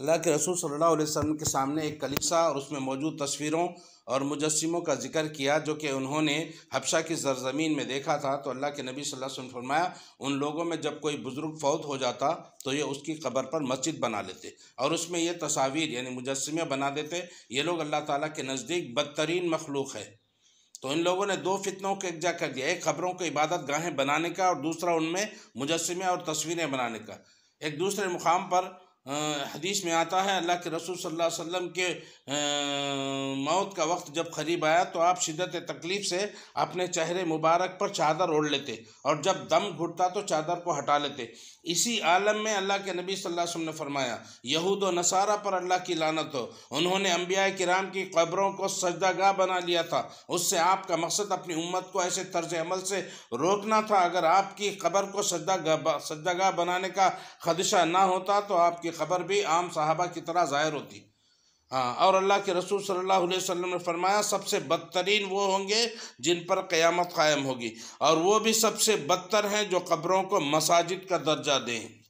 अल्लाह के रसूल सल्लल्लाहु अलैहि वसल्लम के सामने एक कलिसा और उसमें मौजूद तस्वीरों और मुजस्मों का जिक्र किया जो कि उन्होंने हबशा की सरजमीन में देखा था तो अल्लाह के नबी सल्लल्लाहु अलैहि वसल्लम फरमाया उन लोगों में जब कोई बुज़ुर्ग फौत हो जाता तो ये उसकी कब्र पर मस्जिद बना लेते और उसमें ये तस्वीर यानी मुजस्मे बना देते ये लोग अल्लाह ताला के नज़दीक बदतरीन मखलूक है तो इन लोगों ने दो फितनों को एकजा कर दिया एक खबरों को इबादत गाहें बनाने का और दूसरा उनमें मुजस्मे और तस्वीरें बनाने का एक दूसरे मुकाम पर हदीस में आता है अल्लाह के रसूल सल्लल्लाहु अलैहि वसल्लम के आ, मौत का वक्त जब करीब आया तो आप शिद्दत तकलीफ़ से अपने चेहरे मुबारक पर चादर ओढ़ लेते और जब दम घुटता तो चादर को हटा लेते इसी आलम में अल्लाह के नबी सल्लल्लाहु अलैहि वसल्लम ने फरमाया यहूद व नसारा पर अल्लाह की लानत हो उन्होंने अम्बिया कराम की कब्रों को सजदागाह बना लिया था उससे आपका मकसद अपनी उम्मत को ऐसे तर्ज अमल से रोकना था अगर आपकी कब्र को सजदा सजदागाह बनाने का खदशा ना होता तो आपकी ख़बर भी आम साहबा की तरह ज़ाहिर होती हाँ और अल्लाह के रसूल सल्लल्लाहु अलैहि वसल्लम ने फरमाया सबसे बदतरीन वो होंगे जिन पर क़यामत कायम होगी और वो भी सबसे बदतर हैं जो कब्रों को मसाजिद का दर्जा दें